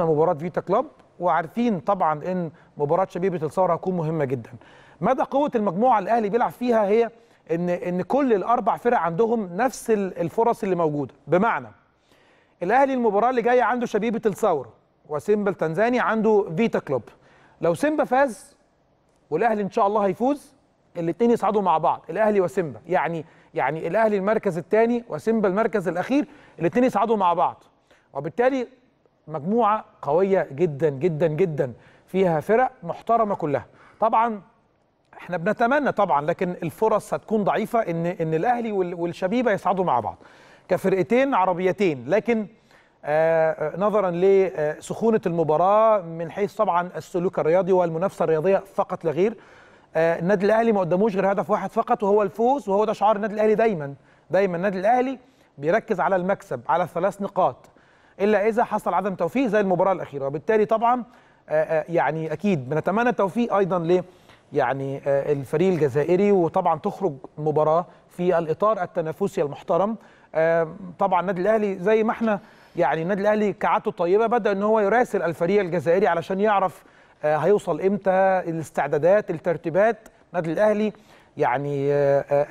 مباراة فيتا كلاب وعارفين طبعا ان مباراة شبيبة الثورة هتكون مهمة جدا. مدى قوة المجموعة الاهلي بيلعب فيها هي ان ان كل الاربع فرق عندهم نفس الفرص اللي موجودة، بمعنى الاهلي المباراة اللي جاية عنده شبيبة الثورة وسيمبا التنزاني عنده فيتا كلوب. لو سيمبا فاز والاهلي ان شاء الله هيفوز الاثنين يصعدوا مع بعض، الاهلي وسيمبا، يعني يعني الاهلي المركز الثاني وسيمبا المركز الاخير، الاثنين يصعدوا مع بعض. وبالتالي مجموعه قويه جدا جدا جدا فيها فرق محترمه كلها طبعا احنا بنتمنى طبعا لكن الفرص هتكون ضعيفه ان ان الاهلي والشبيبه يصعدوا مع بعض كفرقتين عربيتين لكن آه, آه، نظرا لسخونه آه، المباراه من حيث طبعا السلوك الرياضي والمنافسه الرياضيه فقط لا غير آه النادي الاهلي ما قدموش غير هدف واحد فقط وهو الفوز وهو ده شعار النادي الاهلي دايما دايما النادي الاهلي بيركز على المكسب على الثلاث نقاط الا اذا حصل عدم توفيق زي المباراه الاخيره وبالتالي طبعا آه، آه، يعني اكيد بنتمنى التوفيق ايضا ل يعني آه، الفريق الجزائري وطبعا تخرج مباراه في الاطار التنافسي المحترم طبعا النادي الاهلي زي ما احنا يعني النادي الاهلي كعادته الطيبه بدا ان هو يراسل الفريق الجزائري علشان يعرف هيوصل امتى الاستعدادات الترتيبات النادي الاهلي يعني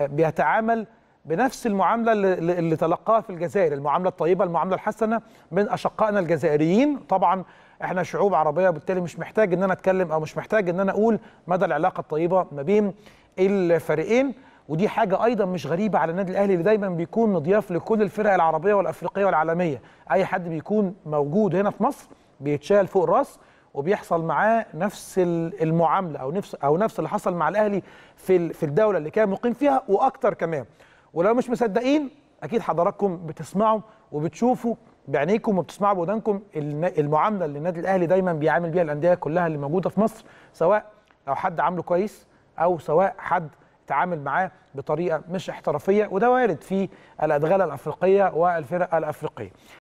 بيتعامل بنفس المعامله اللي, تلقاها في الجزائر المعامله الطيبه المعامله الحسنه من اشقائنا الجزائريين طبعا احنا شعوب عربيه وبالتالي مش محتاج ان انا اتكلم او مش محتاج ان انا اقول مدى العلاقه الطيبه ما بين الفريقين ودي حاجه ايضا مش غريبه على النادي الاهلي اللي دايما بيكون مضياف لكل الفرق العربيه والافريقيه والعالميه اي حد بيكون موجود هنا في مصر بيتشال فوق الراس وبيحصل معاه نفس المعامله او نفس او نفس اللي حصل مع الاهلي في في الدوله اللي كان مقيم فيها واكتر كمان ولو مش مصدقين اكيد حضراتكم بتسمعوا وبتشوفوا بعينيكم وبتسمعوا بودانكم المعامله اللي النادي الاهلي دايما بيعامل بيها الانديه كلها اللي موجوده في مصر سواء لو حد عامله كويس او سواء حد تعامل معاه بطريقه مش احترافيه وده وارد في الادغال الافريقيه والفرق الافريقيه